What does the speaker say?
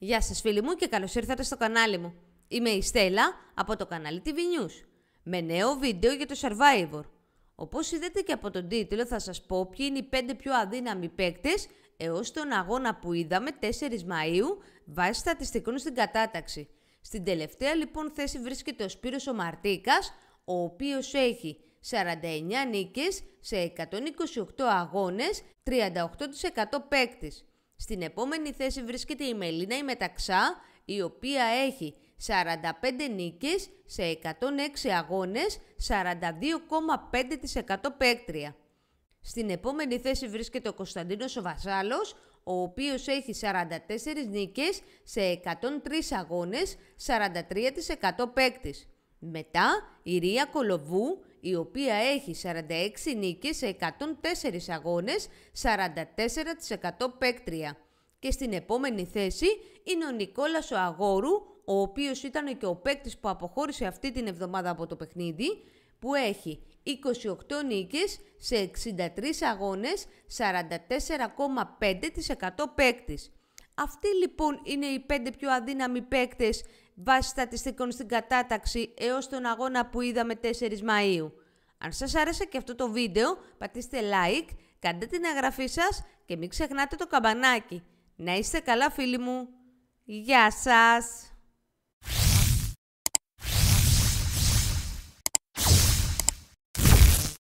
Γεια σας φίλοι μου και καλώς ήρθατε στο κανάλι μου. Είμαι η Στέλλα από το κανάλι TV News με νέο βίντεο για το Survivor. Όπως είδατε και από τον τίτλο θα σας πω ποιοι είναι οι 5 πιο αδύναμοι παίκτες έως τον αγώνα που είδαμε 4 Μαΐου βάσει στατιστικών στην κατάταξη. Στην τελευταία λοιπόν θέση βρίσκεται ο Σπύρος ο Μαρτίκας, ο οποίος έχει 49 νίκες σε 128 αγώνες, 38% παίκτης. Στην επόμενη θέση βρίσκεται η Μελίνα η Μεταξά, η οποία έχει 45 νίκες σε 106 αγώνες, 42,5% παίκτρια. Στην επόμενη θέση βρίσκεται ο Κωνσταντίνος ο Βασάλος, ο οποίος έχει 44 νίκες σε 103 αγώνες, 43% παίκτης. Μετά η Ρία Κολοβού, η οποία έχει 46 νίκες σε 104 αγώνες, 44% παίκτρια. Και στην επόμενη θέση είναι ο Νικόλας ο Αγόρου, ο οποίος ήταν και ο παίκτης που αποχώρησε αυτή την εβδομάδα από το παιχνίδι, που έχει 28 νίκες σε 63 αγώνες, 44,5% παίκτης. Αυτοί λοιπόν είναι οι πέντε πιο αδύναμοι παίκτες βάσει στατιστικών στην κατάταξη έως τον αγώνα που είδαμε 4 Μαΐου. Αν σας άρεσε και αυτό το βίντεο, πατήστε like, κάντε την εγγραφή σας και μην ξεχνάτε το καμπανάκι. Να είστε καλά φίλοι μου. Γεια σας!